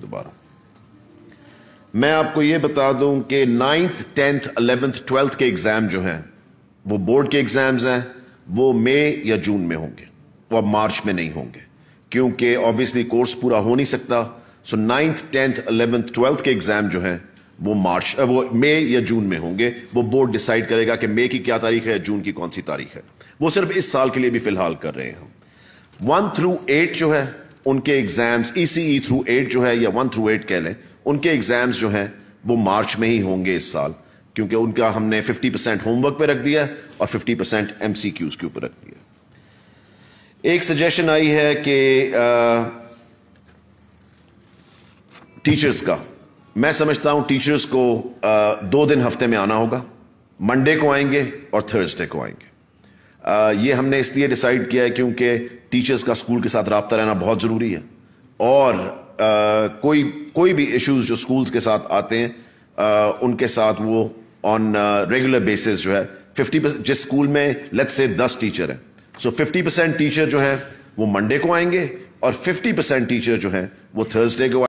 दोबारा मैं आपको यह बता दूं कि नाइन्थ टेंथ अलेवेंथ ट्वेल्थ के एग्ज़ाम जो हैं वो बोर्ड के एग्ज़ाम्स हैं वो मई या जून में होंगे वो अब मार्च में नहीं होंगे क्योंकि ऑब्वियसली कोर्स पूरा हो नहीं सकता so ninth tenth eleventh twelfth के एग्ज़ाम जो हैं वो मार्च वो मई या जून में होंगे वो बोर्ड डिसाइड करेगा कि मई की क्या तारीख है या जून की कौन सी तारीख है वो सिर्फ इस साल के लिए भी फ़िलहाल कर रहे हैं हम वन थ्रू एट जो है उनके एग्ज़ाम्स ईसीई थ्रू एट जो है या वन थ्रू एट कह लें उनके एग्ज़ाम्स जो हैं वो मार्च में ही होंगे इस साल क्योंकि उनका हमने 50 परसेंट होमवर्क पर रख दिया और 50 परसेंट एम सी क्यूज़ के ऊपर रख दिया एक सजेशन आई है कि टीचर्स का मैं समझता हूं टीचर्स को आ, दो दिन हफ्ते में आना होगा मंडे को आएंगे और थर्सडे को आएंगे आ, ये हमने इसलिए डिसाइड किया है क्योंकि टीचर्स का स्कूल के साथ रबता रहना बहुत ज़रूरी है और आ, कोई कोई भी इश्यूज जो स्कूल्स के साथ आते हैं आ, उनके साथ वो ऑन रेगुलर बेसिस जो है फिफ्टी जिस स्कूल में लेट्स से दस टीचर हैं सो फिफ्टी परसेंट टीचर जो हैं वो मंडे को आएंगे और फिफ्टी परसेंट टीचर जो हैं वो थर्सडे को